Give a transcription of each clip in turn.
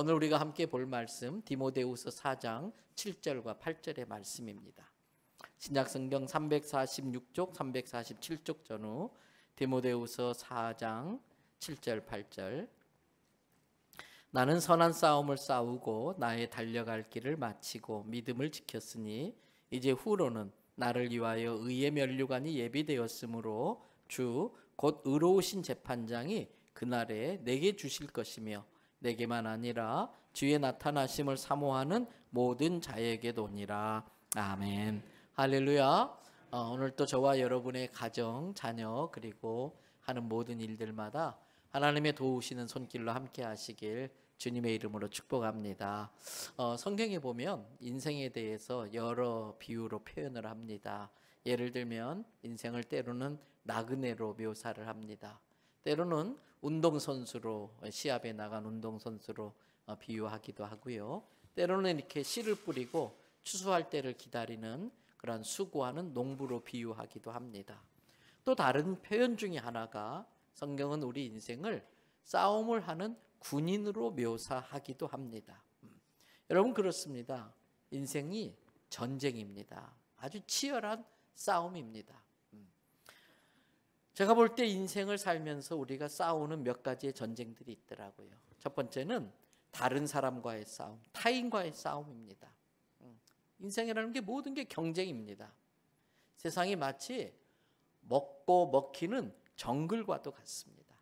오늘 우리가 함께 볼 말씀 디모데후서 4장 7절과 8절의 말씀입니다. 신약 성경 346쪽 347쪽 전후 디모데후서 4장 7절 8절 나는 선한 싸움을 싸우고 나의 달려갈 길을 마치고 믿음을 지켰으니 이제 후로는 나를 위하여 의의 면류관이 예비되었으므로 주 곧 의로우신 재판장이 그날에 내게 주실 것이며 내게만 아니라 주의 나타나심을 사모하는 모든 자에게도니라. 아멘. 할렐루야. 어, 오늘 또 저와 여러분의 가정, 자녀 그리고 하는 모든 일들마다 하나님의 도우시는 손길로 함께 하시길 주님의 이름으로 축복합니다. 어, 성경에 보면 인생에 대해서 여러 비유로 표현을 합니다. 예를 들면 인생을 때로는 나그네로 묘사를 합니다. 때로는 운동선수로 시합에 나간 운동선수로 어, 비유하기도 하고요. 때로는 이렇게 씨를 뿌리고 추수할 때를 기다리는 그런 수고하는 농부로 비유하기도 합니다. 또 다른 표현 중에 하나가 성경은 우리 인생을 싸움을 하는 군인으로 묘사하기도 합니다. 음. 여러분 그렇습니다. 인생이 전쟁입니다. 아주 치열한 싸움입니다. 제가 볼 때 인생을 살면서 우리가 싸우는 몇 가지의 전쟁들이 있더라고요. 첫 번째는 다른 사람과의 싸움, 타인과의 싸움입니다. 음, 인생이라는 게 모든 게 경쟁입니다. 세상이 마치 먹고 먹히는 정글과도 같습니다.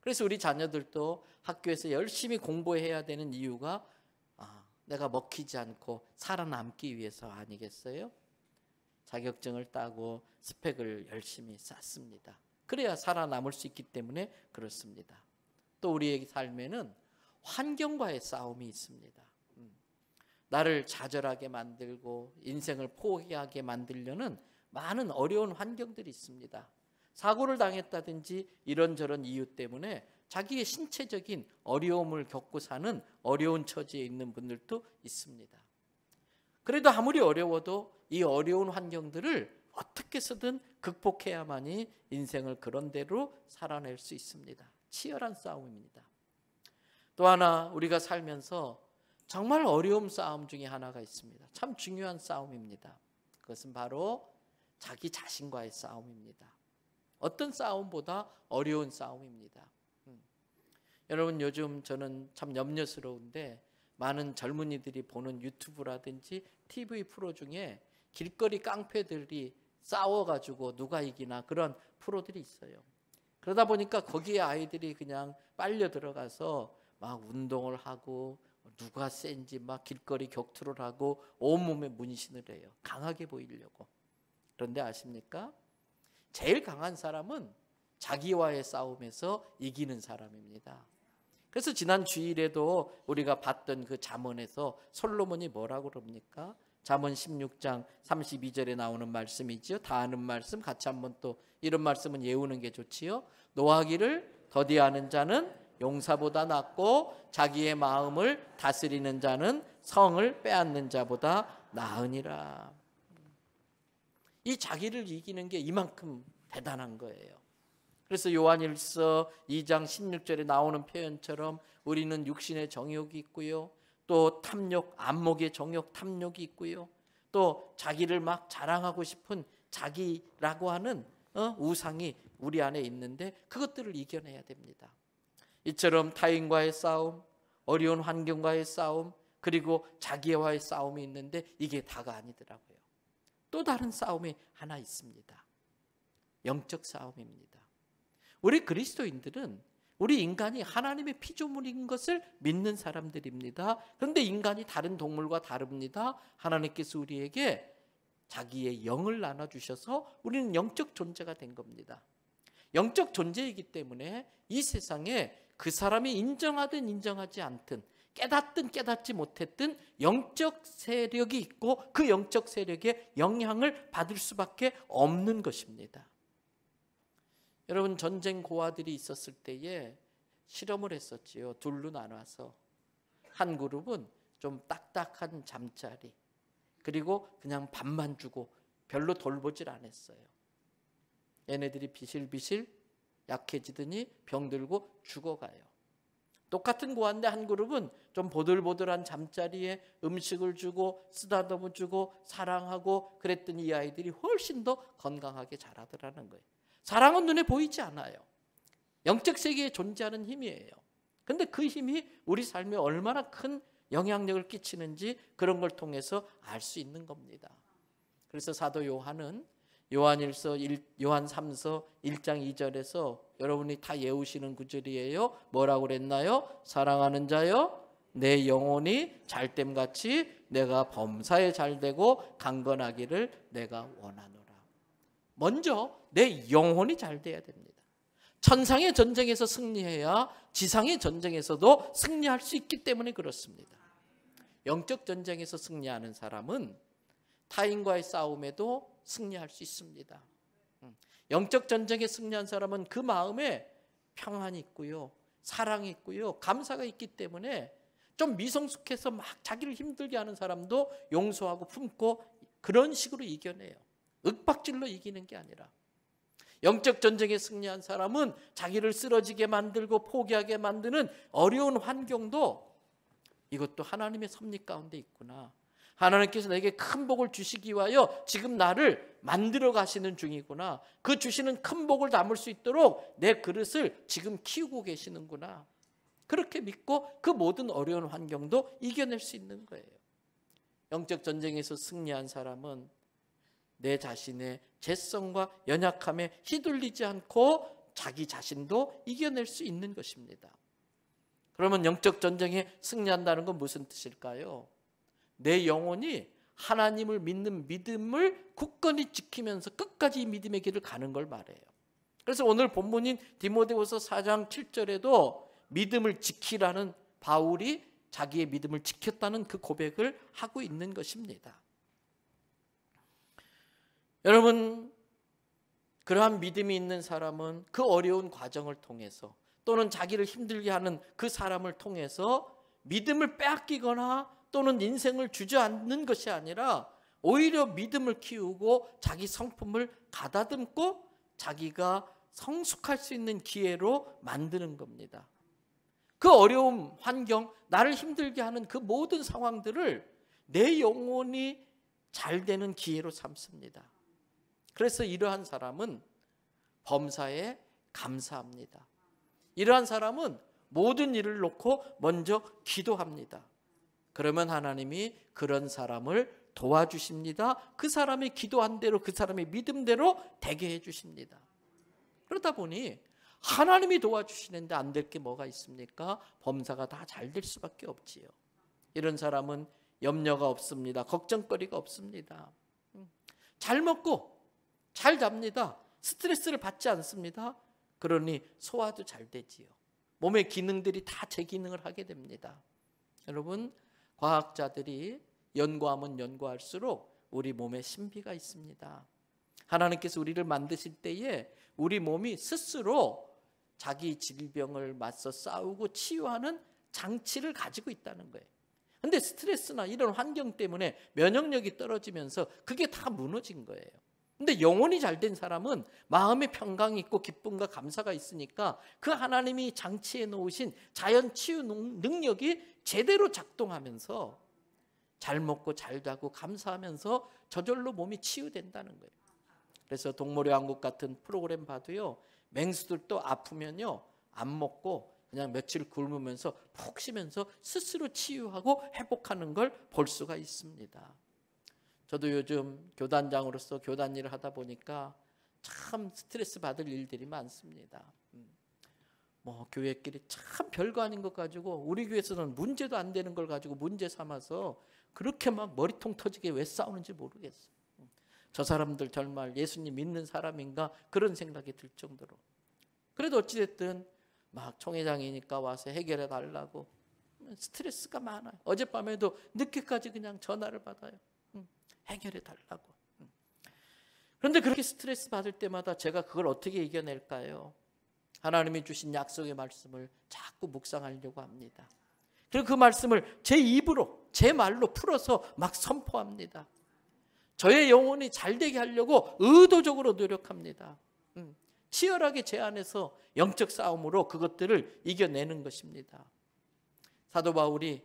그래서 우리 자녀들도 학교에서 열심히 공부해야 되는 이유가 아, 내가 먹히지 않고 살아남기 위해서 아니겠어요? 자격증을 따고 스펙을 열심히 쌓습니다. 그래야 살아남을 수 있기 때문에 그렇습니다. 또 우리의 삶에는 환경과의 싸움이 있습니다. 음. 나를 좌절하게 만들고 인생을 포기하게 만들려는 많은 어려운 환경들이 있습니다. 사고를 당했다든지 이런저런 이유 때문에 자기의 신체적인 어려움을 겪고 사는 어려운 처지에 있는 분들도 있습니다. 그래도 아무리 어려워도 이 어려운 환경들을 어떻게 서든 극복해야만이 인생을 그런 대로 살아낼 수 있습니다. 치열한 싸움입니다. 또 하나 우리가 살면서 정말 어려운 싸움 중에 하나가 있습니다. 참 중요한 싸움입니다. 그것은 바로 자기 자신과의 싸움입니다. 어떤 싸움보다 어려운 싸움입니다. 음. 여러분 요즘 저는 참 염려스러운데 많은 젊은이들이 보는 유튜브라든지 TV 프로 중에 길거리 깡패들이 싸워가지고 누가 이기나 그런 프로들이 있어요. 그러다 보니까 거기에 아이들이 그냥 빨려 들어가서 막 운동을 하고 누가 센지 막 길거리 격투를 하고 온몸에 문신을 해요. 강하게 보이려고. 그런데 아십니까? 제일 강한 사람은 자기와의 싸움에서 이기는 사람입니다. 그래서 지난 주일에도 우리가 봤던 그자문에서 솔로몬이 뭐라고 그럽니까? 잠언 16장 32절에 나오는 말씀이지요. 다 아는 말씀 같이 한번 또 이런 말씀은 예우는 게 좋지요. 노하기를 더디하는 자는 용사보다 낫고 자기의 마음을 다스리는 자는 성을 빼앗는 자보다 나으니라. 이 자기를 이기는 게 이만큼 대단한 거예요. 그래서 요한일서 2장 16절에 나오는 표현처럼 우리는 육신의 정욕이 있고요. 또 탐욕, 안목의 정욕, 탐욕이 있고요. 또 자기를 막 자랑하고 싶은 자기라고 하는 어? 우상이 우리 안에 있는데 그것들을 이겨내야 됩니다. 이처럼 타인과의 싸움, 어려운 환경과의 싸움, 그리고 자기와의 싸움이 있는데 이게 다가 아니더라고요. 또 다른 싸움이 하나 있습니다. 영적 싸움입니다. 우리 그리스도인들은 우리 인간이 하나님의 피조물인 것을 믿는 사람들입니다. 그런데 인간이 다른 동물과 다릅니다. 하나님께서 우리에게 자기의 영을 나눠주셔서 우리는 영적 존재가 된 겁니다. 영적 존재이기 때문에 이 세상에 그 사람이 인정하든 인정하지 않든 깨닫든 깨닫지 못했든 영적 세력이 있고 그 영적 세력의 영향을 받을 수밖에 없는 것입니다. 여러분 전쟁 고아들이 있었을 때에 실험을 했었지요. 둘로 나눠서 한 그룹은 좀 딱딱한 잠자리 그리고 그냥 밥만 주고 별로 돌보질 않았어요. 얘네들이 비실비실 약해지더니 병들고 죽어가요. 똑같은 고아인데한 그룹은 좀 보들보들한 잠자리에 음식을 주고 쓰다듬어 주고 사랑하고 그랬더니 이 아이들이 훨씬 더 건강하게 자라더라는 거예요. 사랑은 눈에 보이지 않아요. 영적 세계에 존재하는 힘이에요. 근데 그 힘이 우리 삶에 얼마나 큰 영향력을 끼치는지 그런 걸 통해서 알 수 있는 겁니다. 그래서 사도 요한은 요한일서 1, 요한 3서 1장 2절에서 여러분이 다 외우시는 구절이에요. 뭐라고 그랬나요? 사랑하는 자여 내 영혼이 잘됨같이 내가 범사에 잘되고 강건하기를 내가 원하노. 먼저 내 영혼이 잘 돼야 됩니다. 천상의 전쟁에서 승리해야 지상의 전쟁에서도 승리할 수 있기 때문에 그렇습니다. 영적 전쟁에서 승리하는 사람은 타인과의 싸움에도 승리할 수 있습니다. 음. 영적 전쟁에 승리한 사람은 그 마음에 평안이 있고요. 사랑이 있고요. 감사가 있기 때문에 좀 미성숙해서 막 자기를 힘들게 하는 사람도 용서하고 품고 그런 식으로 이겨내요. 윽박질로 이기는 게 아니라 영적 전쟁에 승리한 사람은 자기를 쓰러지게 만들고 포기하게 만드는 어려운 환경도 이것도 하나님의 섭리 가운데 있구나. 하나님께서 내게 큰 복을 주시기 위하여 지금 나를 만들어 가시는 중이구나. 그 주시는 큰 복을 담을 수 있도록 내 그릇을 지금 키우고 계시는구나. 그렇게 믿고 그 모든 어려운 환경도 이겨낼 수 있는 거예요. 영적 전쟁에서 승리한 사람은 내 자신의 죄성과 연약함에 휘둘리지 않고 자기 자신도 이겨낼 수 있는 것입니다. 그러면 영적 전쟁에 승리한다는 건 무슨 뜻일까요? 내 영혼이 하나님을 믿는 믿음을 굳건히 지키면서 끝까지 믿음의 길을 가는 걸 말해요. 그래서 오늘 본문인 디모데후서 4장 7절에도 믿음을 지키라는 바울이 자기의 믿음을 지켰다는 그 고백을 하고 있는 것입니다. 여러분 그러한 믿음이 있는 사람은 그 어려운 과정을 통해서 또는 자기를 힘들게 하는 그 사람을 통해서 믿음을 빼앗기거나 또는 인생을 주저앉는 것이 아니라 오히려 믿음을 키우고 자기 성품을 가다듬고 자기가 성숙할 수 있는 기회로 만드는 겁니다. 그 어려움, 환경, 나를 힘들게 하는 그 모든 상황들을 내 영혼이 잘 되는 기회로 삼습니다. 그래서 이러한 사람은 범사에 감사합니다. 이러한 사람은 모든 일을 놓고 먼저 기도합니다. 그러면 하나님이 그런 사람을 도와주십니다. 그사람이 기도한 대로 그 사람의 믿음대로 되게 해주십니다. 그러다 보니 하나님이 도와주시는데 안 될 게 뭐가 있습니까? 범사가 다 잘 될 수밖에 없지요. 이런 사람은 염려가 없습니다. 걱정거리가 없습니다. 음. 잘 먹고 잘 잡니다. 스트레스를 받지 않습니다. 그러니 소화도 잘 되지요. 몸의 기능들이 다 재기능을 하게 됩니다. 여러분, 과학자들이 연구하면 연구할수록 우리 몸에 신비가 있습니다. 하나님께서 우리를 만드실 때에 우리 몸이 스스로 자기 질병을 맞서 싸우고 치유하는 장치를 가지고 있다는 거예요. 근데 스트레스나 이런 환경 때문에 면역력이 떨어지면서 그게 다 무너진 거예요. 근데 영혼이 잘 된 사람은 마음에 평강이 있고 기쁨과 감사가 있으니까 그 하나님이 장치해 놓으신 자연 치유 능력이 제대로 작동하면서 잘 먹고 잘 자고 감사하면서 저절로 몸이 치유된다는 거예요. 그래서 동물의 왕국 같은 프로그램 봐도요. 맹수들도 아프면요. 안 먹고 그냥 며칠 굶으면서 푹 쉬면서 스스로 치유하고 회복하는 걸 볼 수가 있습니다. 저도 요즘 교단장으로서 교단 일을 하다 보니까 참 스트레스 받을 일들이 많습니다. 음. 뭐 교회끼리 참 별거 아닌 것 가지고 우리 교회에서는 문제도 안 되는 걸 가지고 문제 삼아서 그렇게 막 머리통 터지게 왜 싸우는지 모르겠어요. 음. 저 사람들 정말 예수님 믿는 사람인가 그런 생각이 들 정도로. 그래도 어찌됐든 막 총회장이니까 와서 해결해 달라고 스트레스가 많아요. 어젯밤에도 늦게까지 그냥 전화를 받아요. 해결해 달라고. 음. 그런데 그렇게 스트레스 받을 때마다 제가 그걸 어떻게 이겨낼까요? 하나님이 주신 약속의 말씀을 자꾸 묵상하려고 합니다. 그리고 그 말씀을 제 입으로, 제 말로 풀어서 막 선포합니다. 저의 영혼이 잘 되게 하려고 의도적으로 노력합니다. 음. 치열하게 제 안에서 영적 싸움으로 그것들을 이겨내는 것입니다. 사도 바울이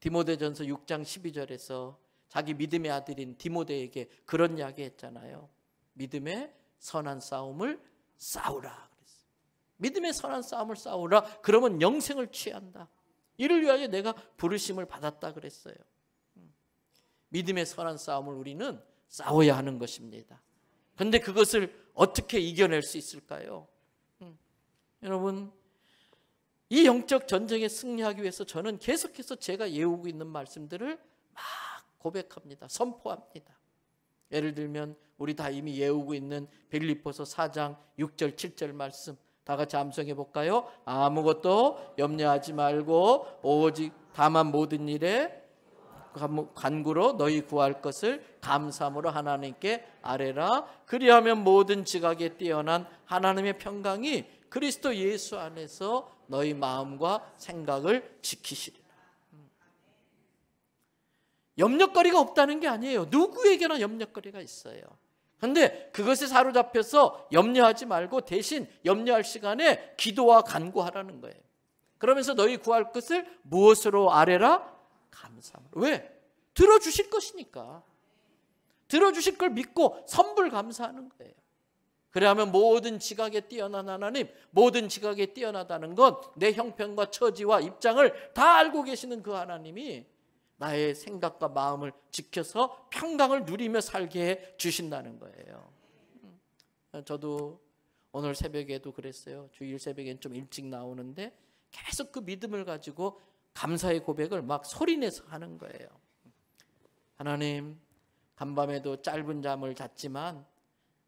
디모데전서 6장 12절에서 자기 믿음의 아들인 디모데에게 그런 이야기 했잖아요. 믿음의 선한 싸움을 싸우라 믿음의 선한 싸움을 싸우라. 그러면 영생을 취한다. 이를 위하여 내가 부르심을 받았다 그랬어요. 음. 믿음의 선한 싸움을 우리는 싸워야 하는 것입니다. 근데 그것을 어떻게 이겨낼 수 있을까요? 음. 여러분 이 영적 전쟁에 승리하기 위해서 저는 계속해서 제가 예우고 있는 말씀들을 막 고백합니다. 선포합니다. 예를 들면 우리 다 이미 외우고 있는 빌립보서 4장 6절 7절 말씀 다 같이 암송해 볼까요? 아무것도 염려하지 말고 오직 다만 모든 일에 간구로 너희 구할 것을 감사함으로 하나님께 아뢰라 그리하면 모든 지각에 뛰어난 하나님의 평강이 그리스도 예수 안에서 너희 마음과 생각을 지키시리 염려거리가 없다는 게 아니에요. 누구에게나 염려거리가 있어요. 근데 그것에 사로잡혀서 염려하지 말고 대신 염려할 시간에 기도와 간구하라는 거예요. 그러면서 너희 구할 것을 무엇으로 아래라? 감사함. 왜? 들어주실 것이니까. 들어주실 걸 믿고 선불 감사하는 거예요. 그래야면 모든 지각에 뛰어난 하나님, 모든 지각에 뛰어나다는 건 내 형편과 처지와 입장을 다 알고 계시는 그 하나님이 나의 생각과 마음을 지켜서 평강을 누리며 살게 해 주신다는 거예요. 저도 오늘 새벽에도 그랬어요. 주일 새벽엔 좀 일찍 나오는데 계속 그 믿음을 가지고 감사의 고백을 막 소리내서 하는 거예요. 하나님, 간밤에도 짧은 잠을 잤지만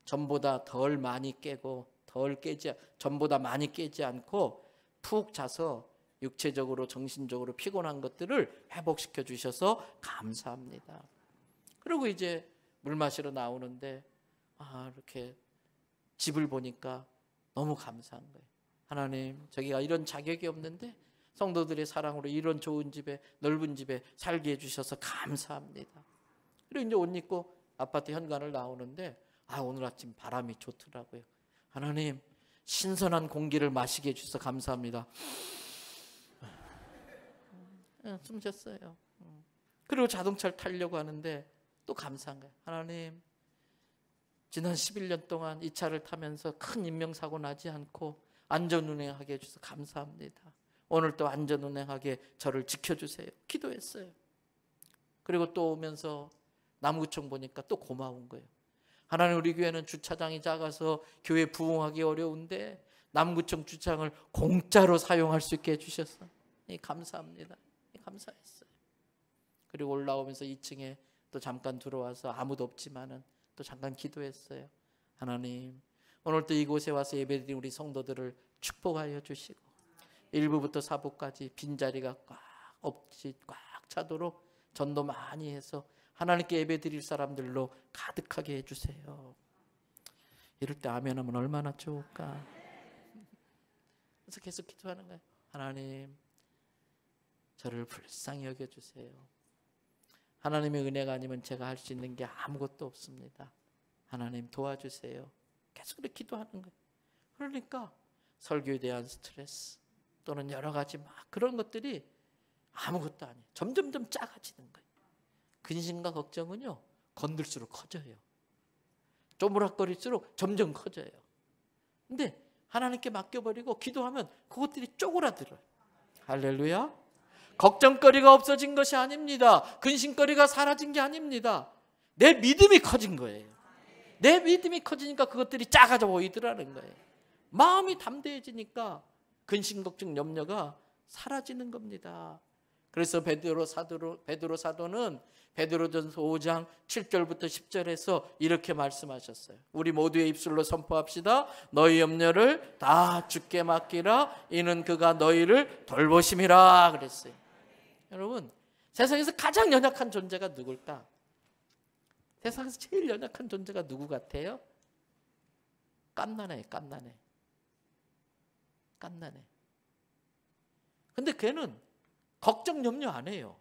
전보다 덜 많이 깨고 덜 깨지 전보다 많이 깨지 않고 푹 자서 육체적으로 정신적으로 피곤한 것들을 회복시켜 주셔서 감사합니다. 그리고 이제 물 마시러 나오는데 아 이렇게 집을 보니까 너무 감사한 거예요. 하나님 저기가 이런 자격이 없는데 성도들의 사랑으로 이런 좋은 집에 넓은 집에 살게 해주셔서 감사합니다. 그리고 이제 옷 입고 아파트 현관을 나오는데 아 오늘 아침 바람이 좋더라고요. 하나님 신선한 공기를 마시게 해주셔서 감사합니다. 예, 숨쉬었어요 어. 그리고 자동차를 타려고 하는데 또 감사한 거예요. 하나님, 지난 11년 동안 이 차를 타면서 큰 인명사고 나지 않고 안전운행하게 해주셔서 감사합니다. 오늘 또 안전운행하게 저를 지켜주세요. 기도했어요. 그리고 또 오면서 남구청 보니까 또 고마운 거예요. 하나님 우리 교회는 주차장이 작아서 교회 부흥하기 어려운데 남구청 주차장을 공짜로 사용할 수 있게 해주셔서 예, 감사합니다. 감사했어요. 그리고 올라오면서 2층에 또 잠깐 들어와서 아무도 없지만은 또 잠깐 기도했어요. 하나님, 오늘 또 이곳에 와서 예배드린 우리 성도들을 축복하여 주시고 일부부터 사부까지 빈자리가 꽉 없지 꽉 차도록 전도 많이 해서 하나님께 예배드릴 사람들로 가득하게 해주세요. 이럴 때 아멘하면 얼마나 좋을까. 그래서 계속 기도하는 거예요. 하나님 저를 불쌍히 여겨주세요. 하나님의 은혜가 아니면 제가 할 수 있는 게 아무것도 없습니다. 하나님 도와주세요. 계속 그렇게 기도하는 거예요. 그러니까 설교에 대한 스트레스 또는 여러 가지 막 그런 것들이 아무것도 아니에요. 점점점 작아지는 거예요. 근심과 걱정은요. 건들수록 커져요. 쪼물락거릴수록 점점 커져요. 근데 하나님께 맡겨버리고 기도하면 그것들이 쪼그라들어요. 할렐루야. 걱정거리가 없어진 것이 아닙니다. 근심거리가 사라진 게 아닙니다. 내 믿음이 커진 거예요. 내 믿음이 커지니까 그것들이 작아져 보이더라는 거예요. 마음이 담대해지니까 근심 걱정 염려가 사라지는 겁니다. 그래서 베드로 사도로 베드로 사도는 베드로전서 5장 7절부터 10절에서 이렇게 말씀하셨어요. 우리 모두의 입술로 선포합시다. 너희 염려를 다 죽게 맡기라. 이는 그가 너희를 돌보심이라 그랬어요. 여러분, 세상에서 가장 연약한 존재가 누굴까? 세상에서 제일 연약한 존재가 누구 같아요? 깐나네, 깐나네. 깐나네. 근데 걔는 걱정, 염려 안 해요.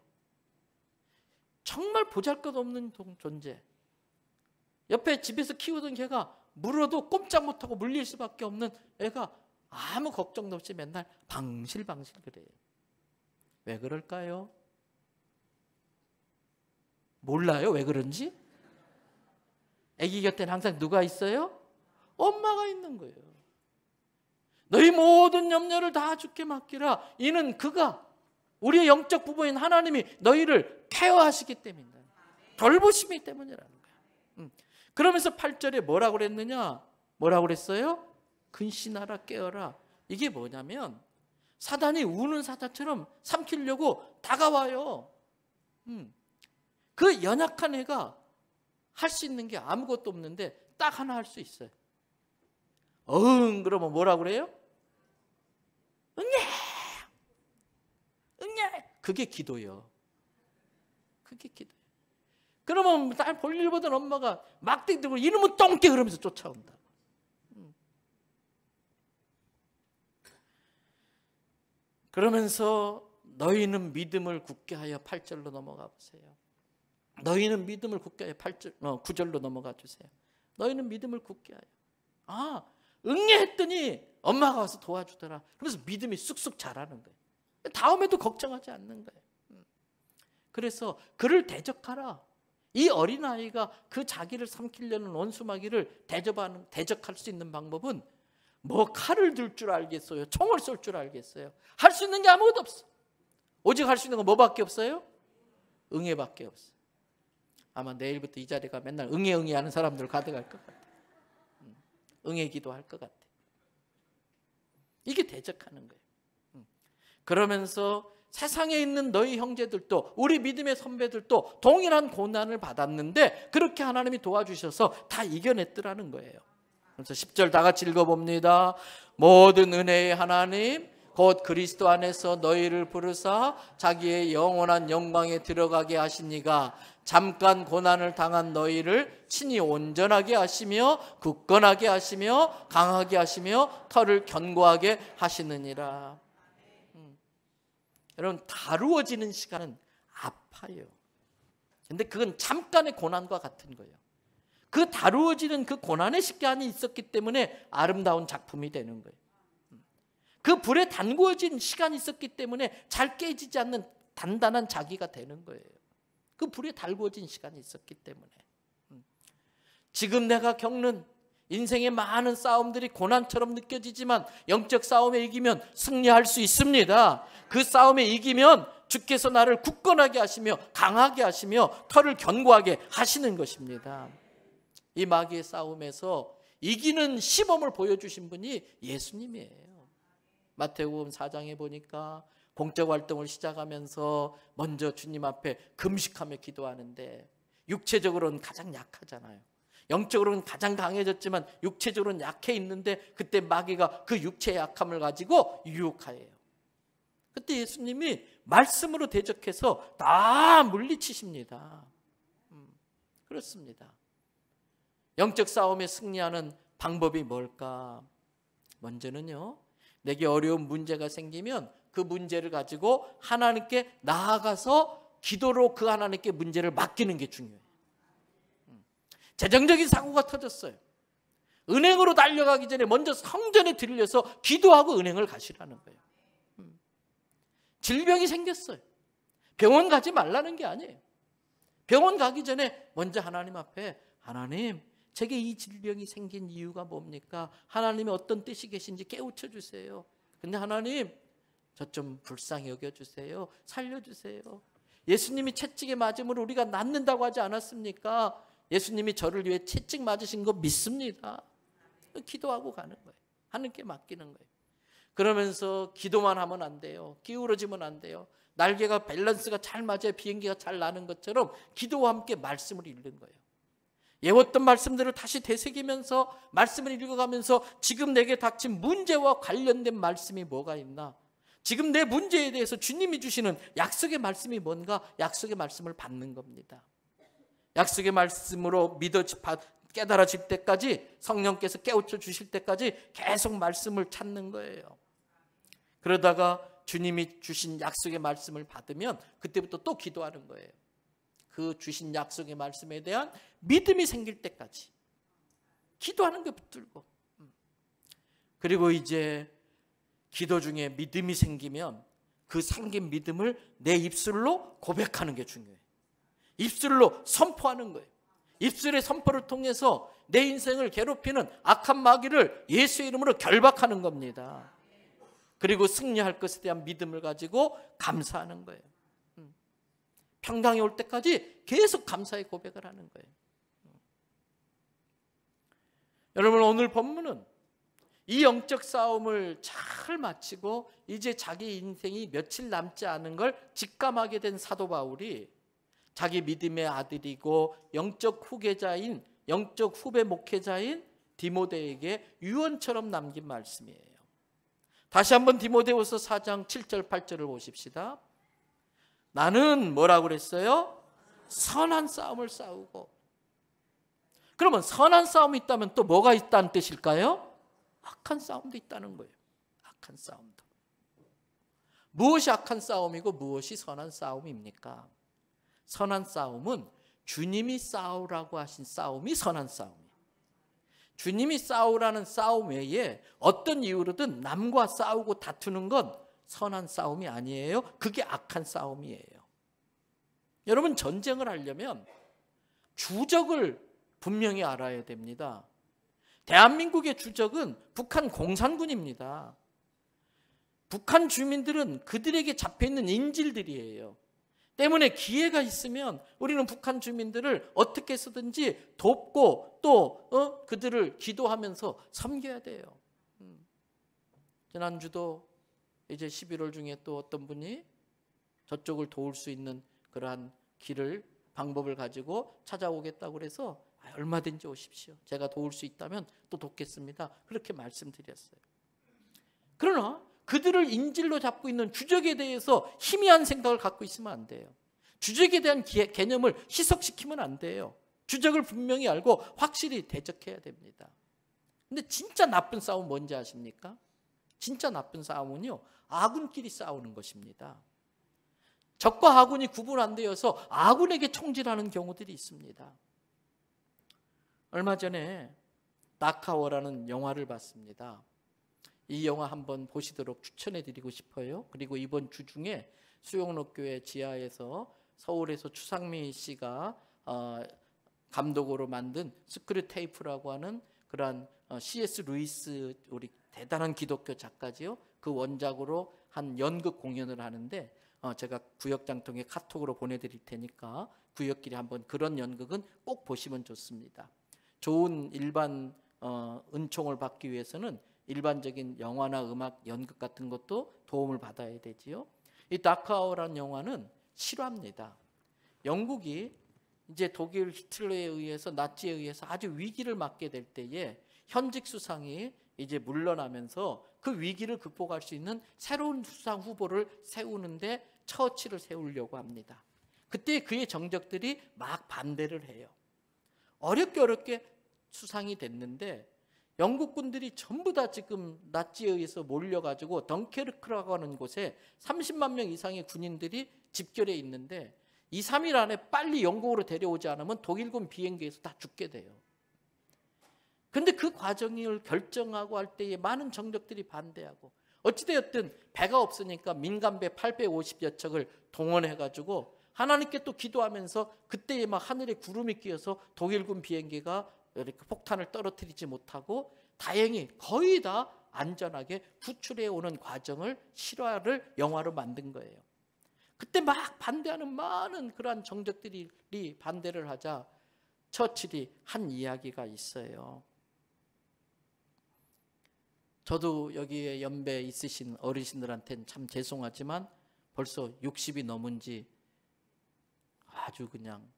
정말 보잘 것 없는 존재. 옆에 집에서 키우던 개가 물어도 꼼짝 못하고 물릴 수밖에 없는 애가 아무 걱정도 없이 맨날 방실방실 그래요. 왜 그럴까요? 몰라요. 왜 그런지? 아기 곁엔 항상 누가 있어요? 엄마가 있는 거예요. 너희 모든 염려를 다 주께 맡기라. 이는 그가 우리의 영적 부모인 하나님이 너희를 케어하시기 때문이다. 돌보심이 때문이라는 거야. 음. 그러면서 8절에 뭐라고 그랬느냐? 뭐라고 그랬어요? 근신하라 깨어라. 이게 뭐냐면 사단이 우는 사자처럼 삼키려고 다가와요. 음. 그 연약한 애가 할 수 있는 게 아무것도 없는데 딱 하나 할 수 있어요. 어 그러면 뭐라 그래요? 응애! 응애! 그게 기도요. 그게 기도. 그러면 딱 볼일 보던 엄마가 막대 들고 이놈은 똥개 그러면서 쫓아온다. 그러면서 너희는 믿음을 굳게 하여 8절로 넘어가 보세요. 너희는 믿음을 굳게 하여 8절, 어, 9절로 넘어가 주세요. 너희는 믿음을 굳게 하여. 아, 응애했더니 엄마가 와서 도와주더라. 그래서 믿음이 쑥쑥 자라는 거예요. 다음에도 걱정하지 않는 거예요. 음. 그래서 그를 대적하라. 이 어린아이가 그 자기를 삼키려는 원수마귀를 대접하는, 대적할 수 있는 방법은 뭐 칼을 들 줄 알겠어요? 총을 쏠 줄 알겠어요? 할 수 있는 게 아무것도 없어. 오직 할 수 있는 건 뭐밖에 없어요? 응애밖에 없어. 아마 내일부터 이 자리가 맨날 응애 응애 하는 사람들 가득할 것 같아. 응애 기도할 것 같아. 이게 대적하는 거예요. 그러면서 세상에 있는 너희 형제들도 우리 믿음의 선배들도 동일한 고난을 받았는데 그렇게 하나님이 도와주셔서 다 이겨냈더라는 거예요. 그래서 10절 다 같이 읽어봅니다. 모든 은혜의 하나님 곧 그리스도 안에서 너희를 부르사 자기의 영원한 영광에 들어가게 하시니가 잠깐 고난을 당한 너희를 친히 온전하게 하시며 굳건하게 하시며 강하게 하시며 털을 견고하게 하시느니라. 음. 여러분 다루어지는 시간은 아파요. 근데 그건 잠깐의 고난과 같은 거예요. 그 다루어지는 그 고난의 시간이 있었기 때문에 아름다운 작품이 되는 거예요. 그 불에 담구진 시간이 있었기 때문에 잘 깨지지 않는 단단한 자기가 되는 거예요. 그 불에 달구진 시간이 있었기 때문에. 지금 내가 겪는 인생의 많은 싸움들이 고난처럼 느껴지지만 영적 싸움에 이기면 승리할 수 있습니다. 그 싸움에 이기면 주께서 나를 굳건하게 하시며 강하게 하시며 털을 견고하게 하시는 것입니다. 이 마귀의 싸움에서 이기는 시범을 보여주신 분이 예수님이에요. 마태복음 4장에 보니까 공적 활동을 시작하면서 먼저 주님 앞에 금식하며 기도하는데 육체적으로는 가장 약하잖아요. 영적으로는 가장 강해졌지만 육체적으로는 약해 있는데 그때 마귀가 그 육체의 약함을 가지고 유혹하예요. 그때 예수님이 말씀으로 대적해서 다 물리치십니다. 음, 그렇습니다. 영적 싸움에 승리하는 방법이 뭘까? 먼저는요. 내게 어려운 문제가 생기면 그 문제를 가지고 하나님께 나아가서 기도로 그 하나님께 문제를 맡기는 게 중요해요. 음. 재정적인 사고가 터졌어요. 은행으로 달려가기 전에 먼저 성전에 들려서 기도하고 은행을 가시라는 거예요. 음. 질병이 생겼어요. 병원 가지 말라는 게 아니에요. 병원 가기 전에 먼저 하나님 앞에 하나님 제게 이 질병이 생긴 이유가 뭡니까? 하나님의 어떤 뜻이 계신지 깨우쳐 주세요. 근데 하나님 저 좀 불쌍히 여겨 주세요. 살려 주세요. 예수님이 채찍에 맞음으로 우리가 낫는다고 하지 않았습니까? 예수님이 저를 위해 채찍 맞으신 거 믿습니다. 기도하고 가는 거예요. 하는게 맡기는 거예요. 그러면서 기도만 하면 안 돼요. 기울어지면 안 돼요. 날개가 밸런스가 잘 맞아야 비행기가 잘 나는 것처럼 기도와 함께 말씀을 읽는 거예요. 예웠던 말씀들을 다시 되새기면서 말씀을 읽어가면서 지금 내게 닥친 문제와 관련된 말씀이 뭐가 있나? 지금 내 문제에 대해서 주님이 주시는 약속의 말씀이 뭔가 약속의 말씀을 받는 겁니다. 약속의 말씀으로 깨달아질 때까지 성령께서 깨우쳐 주실 때까지 계속 말씀을 찾는 거예요. 그러다가 주님이 주신 약속의 말씀을 받으면 그때부터 또 기도하는 거예요. 그 주신 약속의 말씀에 대한 믿음이 생길 때까지 기도하는 게 붙들고 음. 그리고 이제 기도 중에 믿음이 생기면 그 생긴 믿음을 내 입술로 고백하는 게중요해 입술로 선포하는 거예요. 입술의 선포를 통해서 내 인생을 괴롭히는 악한 마귀를 예수의 이름으로 결박하는 겁니다. 그리고 승리할 것에 대한 믿음을 가지고 감사하는 거예요. 평강이 올 때까지 계속 감사의 고백을 하는 거예요. 여러분 오늘 본문은 이 영적 싸움을 잘 마치고 이제 자기 인생이 며칠 남지 않은 걸 직감하게 된 사도 바울이 자기 믿음의 아들이고 영적 후계자인 영적 후배 목회자인 디모데에게 유언처럼 남긴 말씀이에요. 다시 한번 디모데후서 4장 7절 8절을 보십시다. 나는 뭐라고 그랬어요? 선한 싸움을 싸우고. 그러면 선한 싸움이 있다면 또 뭐가 있다는 뜻일까요? 악한 싸움도 있다는 거예요. 악한 싸움도. 무엇이 악한 싸움이고 무엇이 선한 싸움입니까? 선한 싸움은 주님이 싸우라고 하신 싸움이 선한 싸움이에요. 주님이 싸우라는 싸움 외에 어떤 이유로든 남과 싸우고 다투는 건 선한 싸움이 아니에요. 그게 악한 싸움이에요. 여러분 전쟁을 하려면 주적을 분명히 알아야 됩니다. 대한민국의 주적은 북한 공산군입니다. 북한 주민들은 그들에게 잡혀있는 인질들이에요. 때문에 기회가 있으면 우리는 북한 주민들을 어떻게 쓰든지 돕고 또 어? 그들을 기도하면서 섬겨야 돼요. 음. 지난주도 이제 11월 중에 또 어떤 분이 저쪽을 도울 수 있는 그러한 길을 방법을 가지고 찾아오겠다고 그래서 아, 얼마든지 오십시오. 제가 도울 수 있다면 또 돕겠습니다. 그렇게 말씀드렸어요. 그러나 그들을 인질로 잡고 있는 주적에 대해서 희미한 생각을 갖고 있으면 안 돼요. 주적에 대한 개념을 희석시키면 안 돼요. 주적을 분명히 알고 확실히 대적해야 됩니다. 근데 진짜 나쁜 싸움 뭔지 아십니까? 진짜 나쁜 싸움은요. 아군끼리 싸우는 것입니다. 적과 아군이 구분 안 되어서 아군에게 총질하는 경우들이 있습니다. 얼마 전에 나카워라는 영화를 봤습니다. 이 영화 한번 보시도록 추천해 드리고 싶어요. 그리고 이번 주 중에 수영록 교회 지하에서 서울에서 추상미 씨가 어, 감독으로 만든 스크류 테이프라고 하는 그러한 어, C.S. 루이스 우리 대단한 기독교 작가지요. 그 원작으로 한 연극 공연을 하는데 어, 제가 구역장 통해 카톡으로 보내드릴 테니까 구역끼리 한번 그런 연극은 꼭 보시면 좋습니다. 좋은 일반 어, 은총을 받기 위해서는 일반적인 영화나 음악, 연극 같은 것도 도움을 받아야 되지요. 이 다크아워라는 영화는 실화입니다. 영국이 이제 독일 히틀러에 의해서 나치에 의해서 아주 위기를 맞게 될 때에 현직 수상이 이제 물러나면서 그 위기를 극복할 수 있는 새로운 수상 후보를 세우는데 처치를 세우려고 합니다. 그때 그의 정적들이 막 반대를 해요. 어렵게 어렵게 수상이 됐는데 영국군들이 전부 다 지금 나치에 의해서 몰려가지고 덩케르크라고 하는 곳에 30만 명 이상의 군인들이 집결해 있는데 2, 3일 안에 빨리 영국으로 데려오지 않으면 독일군 비행기에서 다 죽게 돼요. 근데 그 과정을 결정하고 할 때에 많은 정적들이 반대하고 어찌되었든 배가 없으니까 민간배 850여 척을 동원해가지고 하나님께 또 기도하면서 그때에 막 하늘에 구름이 끼어서 독일군 비행기가 이렇게 폭탄을 떨어뜨리지 못하고 다행히 거의 다 안전하게 구출해 오는 과정을 실화를 영화로 만든 거예요. 그때 막 반대하는 많은 그러한 정적들이 반대를 하자 처칠이 한 이야기가 있어요. 저도 여기에 연배 있으신 어르신들한테는 참 죄송하지만 벌써 60이 넘은 지 아주 그냥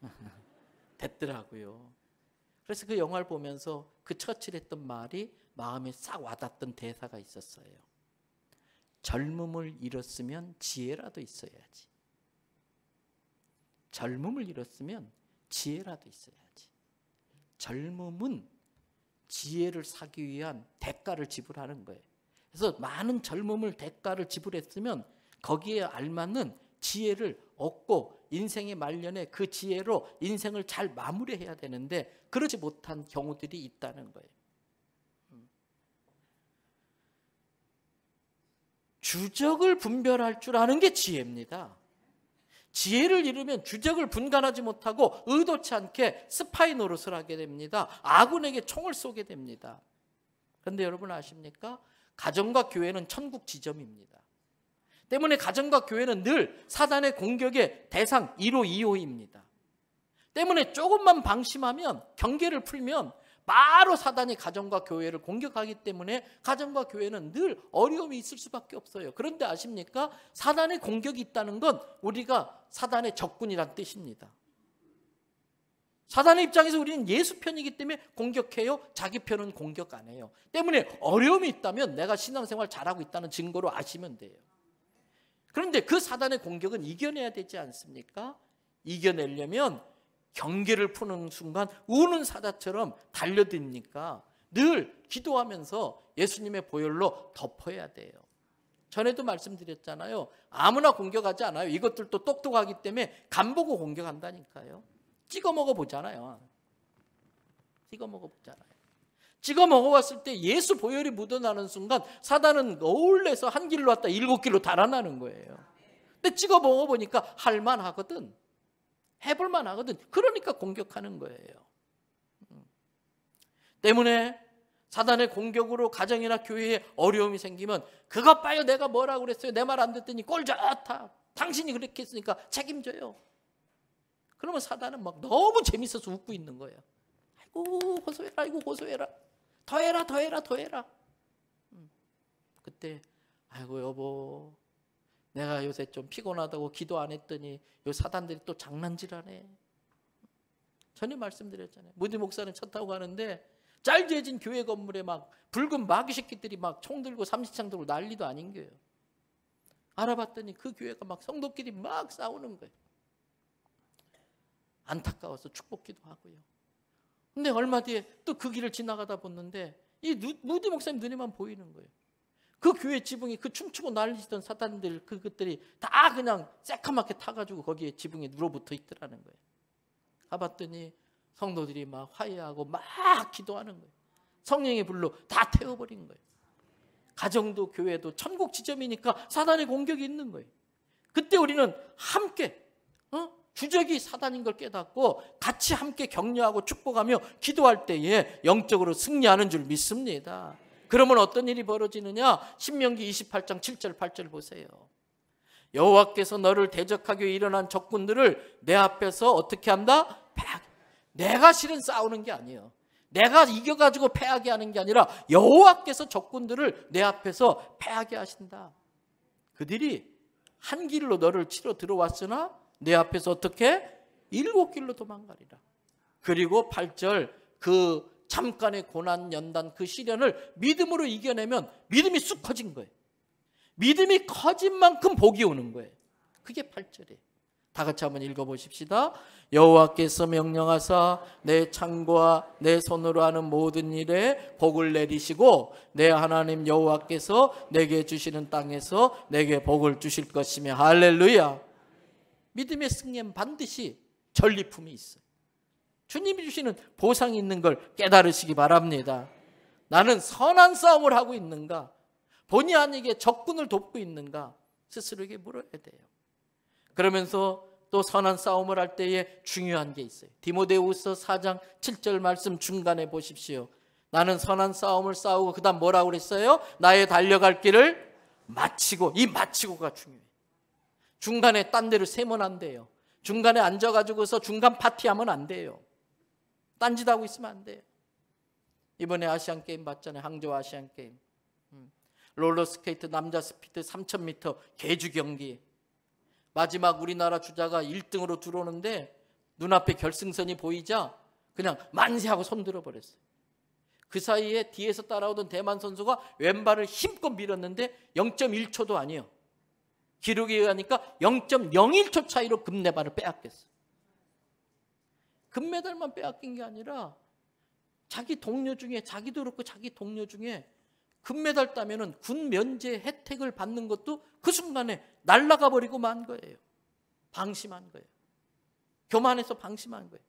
됐더라고요. 그래서 그 영화를 보면서 그 처칠 했던 말이 마음에 싹 와닿던 대사가 있었어요. 젊음을 잃었으면 지혜라도 있어야지. 젊음을 잃었으면 지혜라도 있어야지. 젊음은 지혜를 사기 위한 대가를 지불하는 거예요. 그래서 많은 젊음을 대가를 지불했으면 거기에 알맞는 지혜를 얻고 인생의 말년에 그 지혜로 인생을 잘 마무리해야 되는데 그러지 못한 경우들이 있다는 거예요. 음. 주적을 분별할 줄 아는 게 지혜입니다. 지혜를 잃으면 주적을 분간하지 못하고 의도치 않게 스파이 노릇을 하게 됩니다. 아군에게 총을 쏘게 됩니다. 그런데 여러분 아십니까? 가정과 교회는 천국 지점입니다. 때문에 가정과 교회는 늘 사단의 공격의 대상 1호, 2호입니다. 때문에 조금만 방심하면 경계를 풀면 바로 사단이 가정과 교회를 공격하기 때문에 가정과 교회는 늘 어려움이 있을 수밖에 없어요. 그런데 아십니까? 사단의 공격이 있다는 건 우리가 사단의 적군이란 뜻입니다. 사단의 입장에서 우리는 예수 편이기 때문에 공격해요. 자기 편은 공격 안 해요. 때문에 어려움이 있다면 내가 신앙생활 잘하고 있다는 증거로 아시면 돼요. 그런데 그 사단의 공격은 이겨내야 되지 않습니까? 이겨내려면 경계를 푸는 순간 우는 사자처럼 달려드니까 늘 기도하면서 예수님의 보혈로 덮어야 돼요. 전에도 말씀드렸잖아요. 아무나 공격하지 않아요. 이것들도 똑똑하기 때문에 간보고 공격한다니까요. 찍어 먹어 보잖아요. 찍어 먹어 보잖아요. 찍어 먹어봤을 때 예수 보혈이 묻어나는 순간 사단은 어울려서 한 길로 왔다 일곱 길로 달아나는 거예요. 근데 찍어 먹어보니까 할만하거든. 해볼만 하거든. 그러니까 공격하는 거예요. 음. 때문에 사단의 공격으로 가정이나 교회에 어려움이 생기면 그것 봐요. 내가 뭐라고 그랬어요. 내 말 안 듣더니 꼴 좋다. 당신이 그렇게 했으니까 책임져요. 그러면 사단은 막 너무 재밌어서 웃고 있는 거예요. 아이고 고소해라. 아이고 고소해라. 더해라 더해라 더해라. 음. 그때 아이고 여보 내가 요새 좀 피곤하다고 기도 안 했더니 요 사단들이 또 장난질하네. 전에 말씀드렸잖아요. 무디 목사는 차 타고 가는데 짤지어진 교회 건물에 막 붉은 마귀 새끼들이 막 총 들고 삼시창 들고 난리도 아닌 거예요. 알아봤더니 그 교회가 막 성도끼리 막 싸우는 거예요. 안타까워서 축복기도 하고요. 근데 얼마 뒤에 또 그 길을 지나가다 봤는데 이 무디 목사님 눈에만 보이는 거예요. 그 교회 지붕이 그 춤추고 난리치던 사단들 그것들이 다 그냥 새카맣게 타가지고 거기에 지붕에 눌어붙어 있더라는 거예요. 가봤더니 성도들이 막 화해하고 막 기도하는 거예요. 성령의 불로 다 태워버린 거예요. 가정도 교회도 천국 지점이니까 사단의 공격이 있는 거예요. 그때 우리는 함께 어? 주적이 사단인 걸 깨닫고 같이 함께 격려하고 축복하며 기도할 때에 영적으로 승리하는 줄 믿습니다. 그러면 어떤 일이 벌어지느냐? 신명기 28장 7절 8절 보세요. 여호와께서 너를 대적하기 위해 일어난 적군들을 내 앞에서 어떻게 한다? 패하게. 내가 실은 싸우는 게 아니에요. 내가 이겨가지고 패하게 하는 게 아니라 여호와께서 적군들을 내 앞에서 패하게 하신다. 그들이 한 길로 너를 치러 들어왔으나 내 앞에서 어떻게? 일곱 길로 도망가리라. 그리고 8절 그 잠깐의 고난, 연단 그 시련을 믿음으로 이겨내면 믿음이 쑥 커진 거예요. 믿음이 커진 만큼 복이 오는 거예요. 그게 8절이에요. 다 같이 한번 읽어보십시다. 여호와께서 명령하사 내 창과 내 손으로 하는 모든 일에 복을 내리시고 내 하나님 여호와께서 내게 주시는 땅에서 내게 복을 주실 것이며 할렐루야. 믿음의 승리엔 반드시 전리품이 있어요. 주님이 주시는 보상이 있는 걸 깨달으시기 바랍니다. 나는 선한 싸움을 하고 있는가? 본의 아니게 적군을 돕고 있는가? 스스로에게 물어야 돼요. 그러면서 또 선한 싸움을 할 때에 중요한 게 있어요. 디모데후서 4장 7절 말씀 중간에 보십시오. 나는 선한 싸움을 싸우고 그다음 뭐라고 그랬어요? 나의 달려갈 길을 마치고 이 마치고가 중요해요. 중간에 딴 데로 세면 안 돼요. 중간에 앉아가지고서 중간 파티하면 안 돼요. 딴짓하고 있으면 안 돼요. 이번에 아시안 게임 봤잖아요. 항저우 아시안 게임. 음. 롤러스케이트 남자 스피드 3000m 개주 경기. 마지막 우리나라 주자가 1등으로 들어오는데 눈앞에 결승선이 보이자 그냥 만세하고 손들어 버렸어요. 그 사이에 뒤에서 따라오던 대만 선수가 왼발을 힘껏 밀었는데 0.1초도 아니에요. 기록에 의하니까 0.01초 차이로 금메달을 빼앗겼어요. 금메달만 빼앗긴 게 아니라 자기 동료 중에 자기도 그렇고 자기 동료 중에 금메달 따면은 군 면제 혜택을 받는 것도 그 순간에 날라가 버리고 만 거예요. 방심한 거예요. 교만해서 방심한 거예요.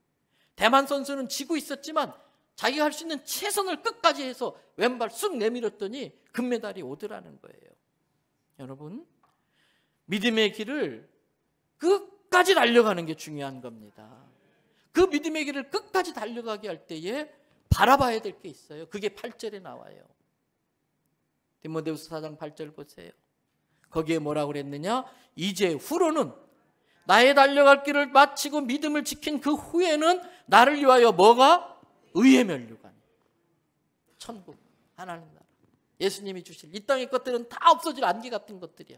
대만 선수는 지고 있었지만 자기가 할 수 있는 최선을 끝까지 해서 왼발 쑥 내밀었더니 금메달이 오더라는 거예요. 여러분, 믿음의 길을 끝까지 달려가는 게 중요한 겁니다. 그 믿음의 길을 끝까지 달려가게 할 때에 바라봐야 될 게 있어요. 그게 8절에 나와요. 디모데우스 4장 8절 보세요. 거기에 뭐라고 그랬느냐? 이제 후로는 나의 달려갈 길을 마치고 믿음을 지킨 그 후에는 나를 위하여 뭐가 의의 면류관 천국 하나님 나라 예수님이 주실 이 땅의 것들은 다 없어질 안개 같은 것들이야.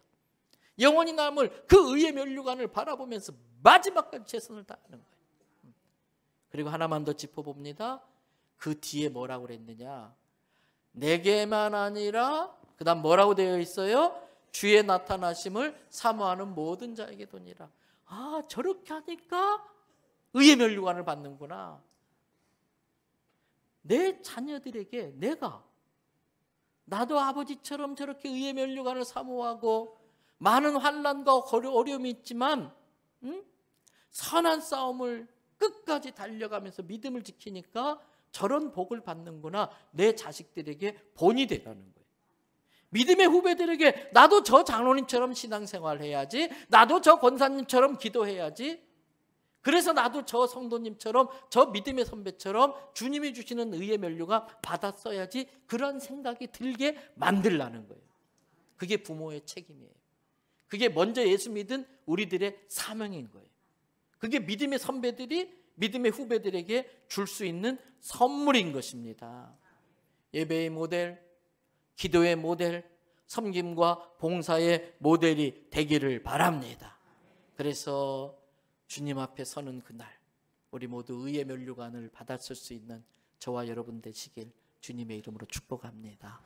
영원히 남을 그 의의 면류관을 바라보면서 마지막까지 최선을 다하는 거야. 그리고 하나만 더 짚어봅니다. 그 뒤에 뭐라고 그랬느냐? 내게만 아니라 그다음 뭐라고 되어 있어요? 주의 나타나심을 사모하는 모든 자에게 돈이라. 아 저렇게 하니까 의의 멸류관을 받는구나. 내 자녀들에게 내가 나도 아버지처럼 저렇게 의의 면류관을 사모하고 많은 환란과 어려움이 있지만 음? 선한 싸움을 끝까지 달려가면서 믿음을 지키니까 저런 복을 받는구나. 내 자식들에게 본이 되라는 거예요. 믿음의 후배들에게 나도 저 장로님처럼 신앙생활 해야지. 나도 저 권사님처럼 기도해야지. 그래서 나도 저 성도님처럼 저 믿음의 선배처럼 주님이 주시는 의의 면류가 받았어야지 그런 생각이 들게 만들라는 거예요. 그게 부모의 책임이에요. 그게 먼저 예수 믿은 우리들의 사명인 거예요. 그게 믿음의 선배들이 믿음의 후배들에게 줄 수 있는 선물인 것입니다. 예배의 모델, 기도의 모델, 섬김과 봉사의 모델이 되기를 바랍니다. 그래서 주님 앞에 서는 그날 우리 모두 의의 면류관을 받았을 수 있는 저와 여러분 되시길 주님의 이름으로 축복합니다.